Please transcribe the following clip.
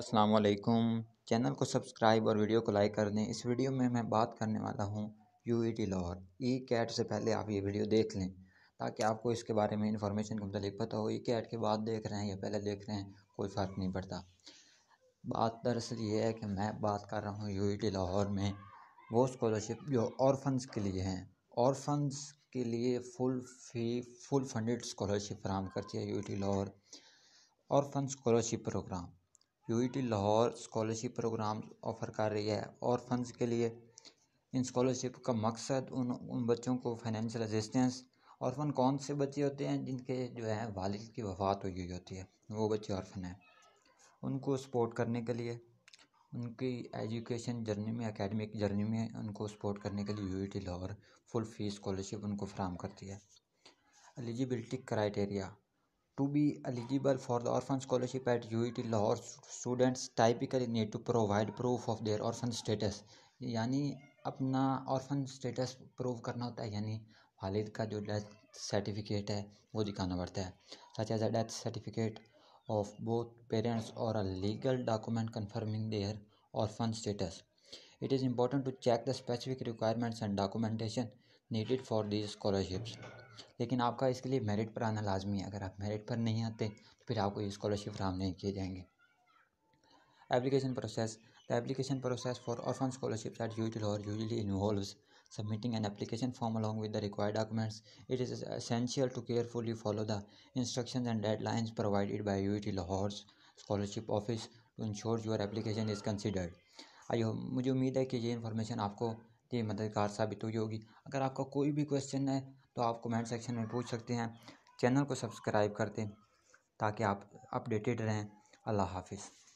अस्सलाम वालेकुम चैनल को सब्सक्राइब और वीडियो को लाइक कर दें इस वीडियो में मैं बात करने वाला हूँ U E T Lahore ECAT से पहले आप ये वीडियो देख लें ताकि आपको इसके बारे में इन्फॉर्मेशन के मतलब पता हो ई कैट के बाद देख रहे हैं या पहले देख रहे हैं कोई फ़र्क नहीं पड़ता बात दरअसल ये है कि मैं बात कर रहा हूँ यू ई टी लाहौर में वो स्कॉलरशिप जो औरफनस के लिए हैं औरफनस के लिए full fee full funded scholarship फ्राहम करती है U E T Lahore orphan scholarship program T e Lahore scholarship program offer कर रही है और फंड्स के लिए इन स्कॉलरशिप का मकसद उन उन बच्चों को फाइनेंशियल असिस्टेंस औरफन कौन से बच्चे होते हैं जिनके जो है वालिद की वफात हुई हुई होती है वो बच्चे औरफन हैं उनको सपोर्ट करने के लिए उनकी एजुकेशन जर्नी में एकेडमिक जर्नी में उनको सपोर्ट करने के लिए T e Lahore full fees scholarship उनको फ्राहम करती है eligibility criteria to be eligible for the orphan scholarship at U E T Lahore students typically need to provide proof of their orphan status यानी अपना ऑर्फन स्टेटस प्रूव करना होता है यानी वालिद का जो डेथ सर्टिफिकेट है वो दिखाना पड़ता है such as a death certificate of both parents और a legal document confirming their orphan status it is important to check the specific requirements and documentation needed for these scholarships लेकिन आपका इसके लिए मेरिट पर आना लाजमी है अगर आप मेरिट पर नहीं आते तो फिर आपको ये स्कॉलरशिप फ्राम नहीं किए जाएंगे application process the application process for orphan scholarship at usual or usually involve submitting an application form along with the required documents it is essential to carefully follow the instruction and deadlines provided by U T Lahore's scholarship office to ensure your application is considered I मुझे उम्मीद है कि ये information आपको ये मददगार साबित हुई होगी अगर आपका कोई भी क्वेश्चन है तो आप कमेंट सेक्शन में पूछ सकते हैं चैनल को सब्सक्राइब कर दें ताकि आप अपडेटेड रहें अल्लाह हाफिज़